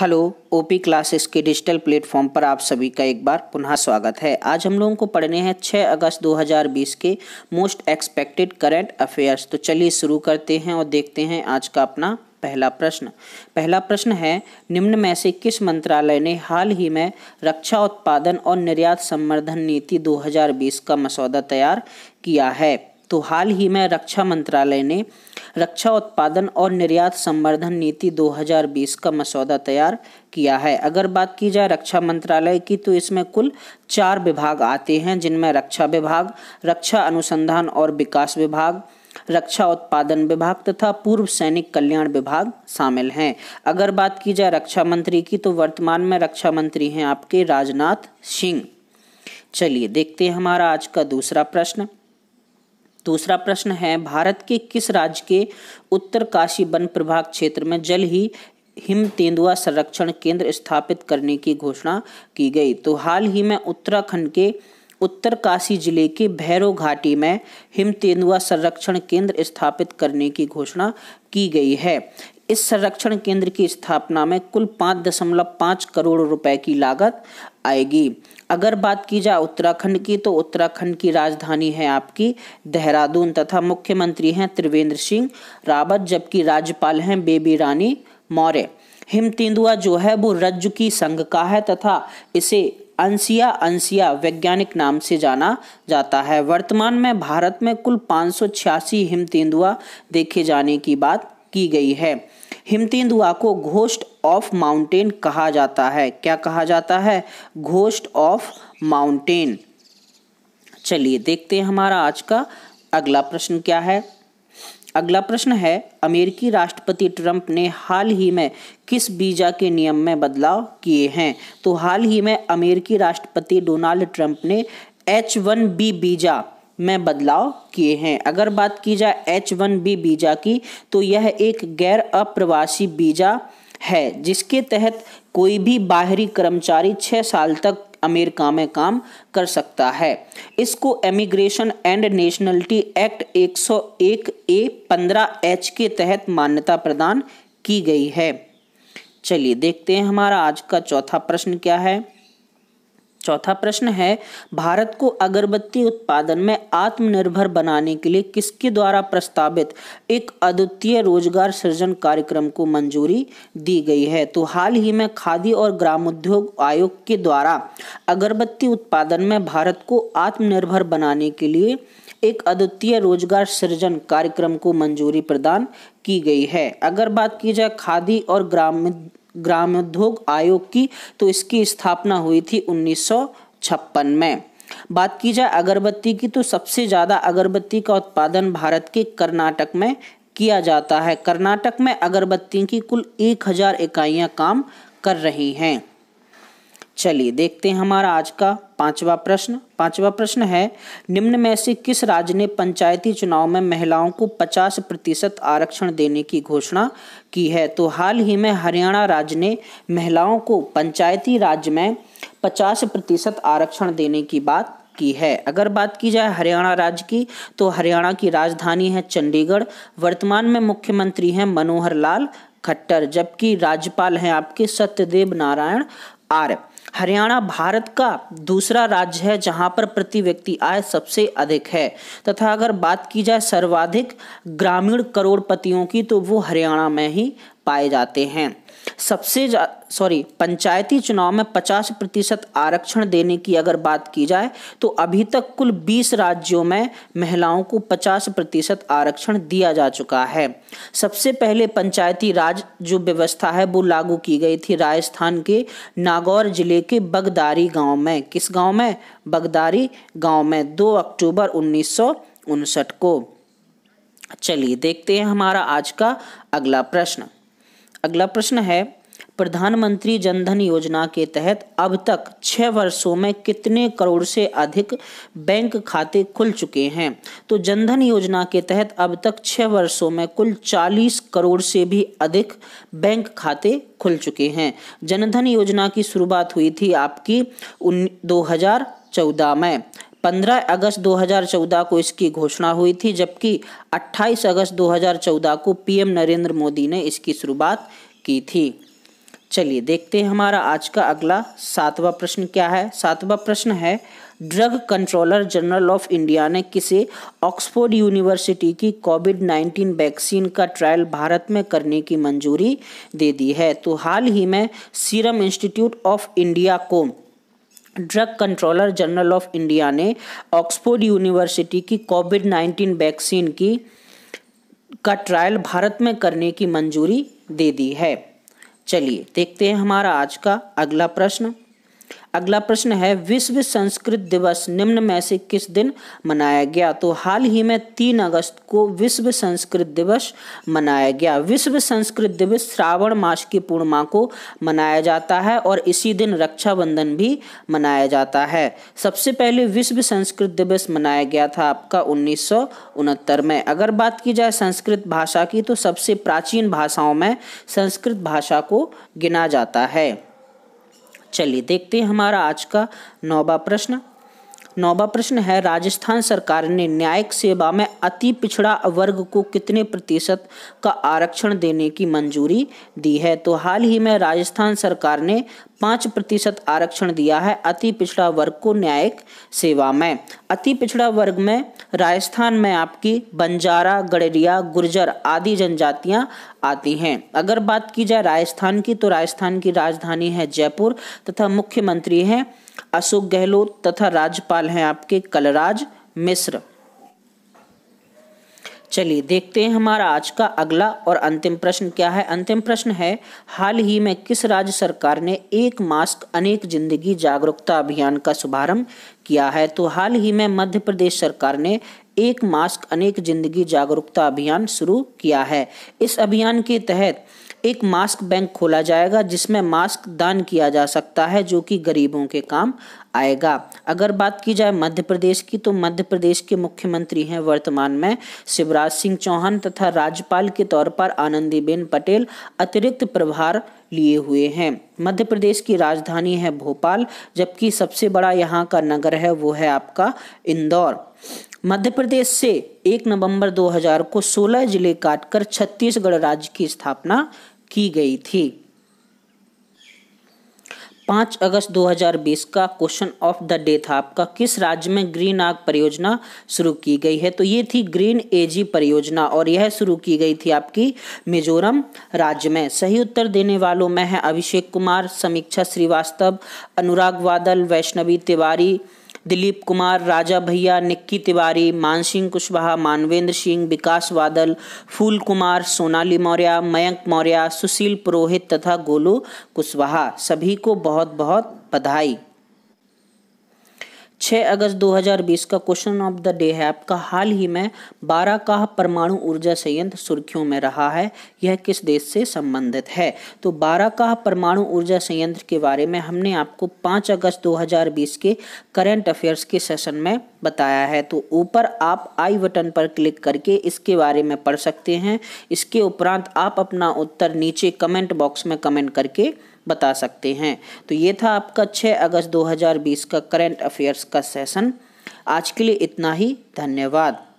hello OP classes के digital platform पर आप सभी का एक बार पुनः स्वागत है आज हम लोगों को पढ़ने हैं 6 अगस्त 2020 के मोस्ट एक्सपेक्टेड करंट अफेयर्स तो चलिए शुरू करते हैं और देखते हैं आज का अपना पहला प्रश्न पहला प्रश्न है निम्न में से किस मंत्रालय ने हाल ही में रक्षा उत्पादन और निर्यात संवर्धन नीति 2020 का मसौदा तैयार किया है तो हाल ही में रक्षा मंत्रालय ने रक्षा उत्पादन और निर्यात संवर्धन नीति 2020 का मसौदा तैयार किया है अगर बात की जाए रक्षा मंत्रालय की तो इसमें कुल चार विभाग आते हैं जिनमें रक्षा विभाग रक्षा अनुसंधान और विकास विभाग रक्षा उत्पादन विभाग तथा पूर्व सैनिक कल्याण विभाग शामिल हैं अगर बात की जाए रक्षा मंत्री की तो वर्तमान में रक्षा मंत्री हैं आपके राजनाथ सिंह चलिए देखते हैं हमारा आज का दूसरा प्रश्न दूसरा प्रश्न है भारत के किस राज्य के उत्तर काशी वन प्रभाग क्षेत्र में जल ही हिम तेंदुआ संरक्षण केंद्र स्थापित करने की घोषणा की गई तो हाल ही में उत्तराखंड के उत्तर काशी जिले के भैरव घाटी में हिम तेंदुआ संरक्षण केंद्र स्थापित करने की घोषणा की गई है इस संरक्षण केंद्र की स्थापना में कुल पाँच दशमलव पाँच करोड़ रुपए की लागत आएगी अगर बात की जाए उत्तराखंड की तो उत्तराखंड की राजधानी है आपकी देहरादून तथा मुख्यमंत्री हैं त्रिवेंद्र सिंह रावत जबकि राज्यपाल हैं बेबी रानी मौर्य हिम तेंदुआ जो है वो रज्जु की संघ का है तथा इसे अंसिया अंसिया वैज्ञानिक नाम से जाना जाता है वर्तमान में भारत में कुल पाँच हिम तेंदुआ देखे जाने की बात की गई है हिमतेंदुआ को घोस्ट ऑफ माउंटेन कहा जाता है क्या कहा जाता है घोस्ट ऑफ माउंटेन चलिए देखते हैं हमारा आज का अगला प्रश्न क्या है अगला प्रश्न है अमेरिकी राष्ट्रपति ट्रंप ने हाल ही में किस वीज़ा के नियम में बदलाव किए हैं तो हाल ही में अमेरिकी राष्ट्रपति डोनाल्ड ट्रंप ने एच वन बी वीज़ा में बदलाव किए हैं अगर बात की जाए एच वन बी बीजा की तो यह एक गैर अप्रवासी बीजा है जिसके तहत कोई भी बाहरी कर्मचारी छः साल तक अमेरिका में काम कर सकता है इसको immigration and nationality act 101 A 15 H के तहत मान्यता प्रदान की गई है चलिए देखते हैं हमारा आज का चौथा प्रश्न क्या है चौथा प्रश्न है भारत को अगरबत्ती उत्पादन में आत्मनिर्भर बनाने के लिए किसके द्वारा प्रस्तावित एक अद्वितीय रोजगार सृजन कार्यक्रम को मंजूरी दी गई है तो हाल ही में खादी और ग्रामोद्योग आयोग के द्वारा अगरबत्ती उत्पादन में भारत को आत्मनिर्भर बनाने के लिए एक अद्वितीय रोजगार सृजन कार्यक्रम को मंजूरी प्रदान की गई है अगर बात की जाए खादी और ग्राम ग्रामोद्योग आयोग की तो इसकी स्थापना हुई थी उन्नीस में बात की जाए अगरबत्ती की तो सबसे ज़्यादा अगरबत्ती का उत्पादन भारत के कर्नाटक में किया जाता है कर्नाटक में अगरबत्ती की कुल 1000 इकाइयां काम कर रही हैं चलिए देखते हैं हमारा आज का पांचवा प्रश्न पांचवा प्रश्न है निम्न में से किस राज्य ने पंचायती चुनाव में महिलाओं को 50 प्रतिशत आरक्षण देने की घोषणा की है तो हाल ही में हरियाणा राज्य ने महिलाओं को पंचायती राज्य में 50 प्रतिशत आरक्षण देने की बात की है अगर बात की जाए हरियाणा राज्य की तो हरियाणा की राजधानी है चंडीगढ़ वर्तमान में मुख्यमंत्री हैं मनोहर लाल खट्टर जबकि राज्यपाल हैं आपके सत्यदेव नारायण आर्य हरियाणा भारत का दूसरा राज्य है जहां पर प्रति व्यक्ति आय सबसे अधिक है तथा अगर बात की जाए सर्वाधिक ग्रामीण करोड़पतियों की तो वो हरियाणा में ही पाए जाते हैं सबसे सॉरी पंचायती चुनाव में 50 प्रतिशत आरक्षण देने की अगर बात की जाए तो अभी तक कुल 20 राज्यों में महिलाओं को 50 प्रतिशत आरक्षण दिया जा चुका है सबसे पहले पंचायती राज जो व्यवस्था है वो लागू की गई थी राजस्थान के नागौर जिले के बगदारी गांव में किस गांव में बगदारी गांव में 2 अक्टूबर उन्नीस को चलिए देखते हैं हमारा आज का अगला प्रश्न अगला प्रश्न है प्रधानमंत्री जनधन योजना के तहत अब तक छः वर्षों में कितने करोड़ से अधिक बैंक खाते खुल चुके हैं तो जनधन योजना के तहत अब तक छः वर्षों में कुल चालीस करोड़ से भी अधिक बैंक खाते खुल चुके हैं जनधन योजना की शुरुआत हुई थी आपकी उन चौदह में 15 अगस्त 2014 को इसकी घोषणा हुई थी जबकि 28 अगस्त 2014 को पीएम नरेंद्र मोदी ने इसकी शुरुआत की थी चलिए देखते हैं हमारा आज का अगला सातवां प्रश्न क्या है सातवां प्रश्न है Drug Controller General of India ने किसे ऑक्सफोर्ड यूनिवर्सिटी की कोविड 19 वैक्सीन का ट्रायल भारत में करने की मंजूरी दे दी है तो हाल ही में सीरम इंस्टीट्यूट ऑफ इंडिया को Drug Controller General of India ने ऑक्सफोर्ड यूनिवर्सिटी की कोविड नाइन्टीन वैक्सीन की का ट्रायल भारत में करने की मंजूरी दे दी है चलिए देखते हैं हमारा आज का अगला प्रश्न अगला प्रश्न है विश्व संस्कृत दिवस निम्न में से किस दिन मनाया गया तो हाल ही में तीन अगस्त को विश्व संस्कृत दिवस मनाया गया विश्व संस्कृत दिवस श्रावण मास की पूर्णिमा को मनाया जाता है और इसी दिन रक्षाबंधन भी मनाया जाता है सबसे पहले विश्व संस्कृत दिवस मनाया गया था आपका उन्नीस में अगर बात की जाए संस्कृत भाषा की तो सबसे प्राचीन भाषाओं में संस्कृत भाषा को गिना जाता है चलिए देखते हैं हमारा आज का नौवा प्रश्न नौवा प्रश्न है राजस्थान सरकार ने न्यायिक सेवा में अति पिछड़ा वर्ग को कितने प्रतिशत का आरक्षण देने की मंजूरी दी है तो हाल ही में राजस्थान सरकार ने पाँच प्रतिशत आरक्षण दिया है अति पिछड़ा वर्ग को न्यायिक सेवा में अति पिछड़ा वर्ग में राजस्थान में आपकी बंजारा गड़रिया गुर्जर आदि जनजातियां आती हैं अगर बात की जाए राजस्थान की तो राजस्थान की राजधानी है जयपुर तथा मुख्यमंत्री हैं अशोक गहलोत तथा राज्यपाल हैं आपके कलराज मिश्र चलिए देखते हैं हमारा आज का अगला और अंतिम प्रश्न क्या है अंतिम प्रश्न है हाल ही में किस राज्य सरकार ने एक मास्क अनेक जिंदगी जागरूकता अभियान का शुभारंभ किया है तो हाल ही में मध्य प्रदेश सरकार ने एक मास्क अनेक जिंदगी जागरूकता अभियान शुरू किया है इस अभियान के तहत एक मास्क बैंक खोला जाएगा जिसमें मास्क दान किया जा सकता है जो कि गरीबों के काम आएगा अगर बात की जाए मध्य प्रदेश की तो मध्य प्रदेश के मुख्यमंत्री हैं वर्तमान में शिवराज सिंह चौहान तथा राज्यपाल के तौर पर आनंदीबेन पटेल अतिरिक्त प्रभार लिए हुए हैं मध्य प्रदेश की राजधानी है भोपाल जबकि सबसे बड़ा यहाँ का नगर है वो है आपका इंदौर मध्य प्रदेश से 1 नवंबर 2000 को 16 जिले काटकर छत्तीसगढ़ राज्य की स्थापना की गई थी पाँच अगस्त 2020 का क्वेश्चन ऑफ द डे था आपका किस राज्य में ग्रीन आग परियोजना शुरू की गई है तो ये थी ग्रीन एजी परियोजना और यह शुरू की गई थी आपकी मिजोरम राज्य में सही उत्तर देने वालों में है अभिषेक कुमार समीक्षा श्रीवास्तव अनुराग वादल वैष्णवी तिवारी दिलीप कुमार राजा भैया निक्की तिवारी मानसिंह कुशवाहा मानवेंद्र सिंह विकास वादल फूल कुमार सोनाली मौर्य मयंक मौर्य सुशील पुरोहित तथा गोलू कुशवाहा सभी को बहुत बहुत बधाई छः अगस्त 2020 का क्वेश्चन ऑफ द डे है आपका हाल ही में बारह का परमाणु ऊर्जा संयंत्र सुर्खियों में रहा है यह किस देश से संबंधित है तो बारह का परमाणु ऊर्जा संयंत्र के बारे में हमने आपको 5 अगस्त 2020 के करंट अफेयर्स के सेशन में बताया है तो ऊपर आप आई बटन पर क्लिक करके इसके बारे में पढ़ सकते हैं इसके उपरांत आप अपना उत्तर नीचे कमेंट बॉक्स में कमेंट करके बता सकते हैं तो ये था आपका 6 अगस्त 2020 का करंट अफेयर्स का सेशन आज के लिए इतना ही धन्यवाद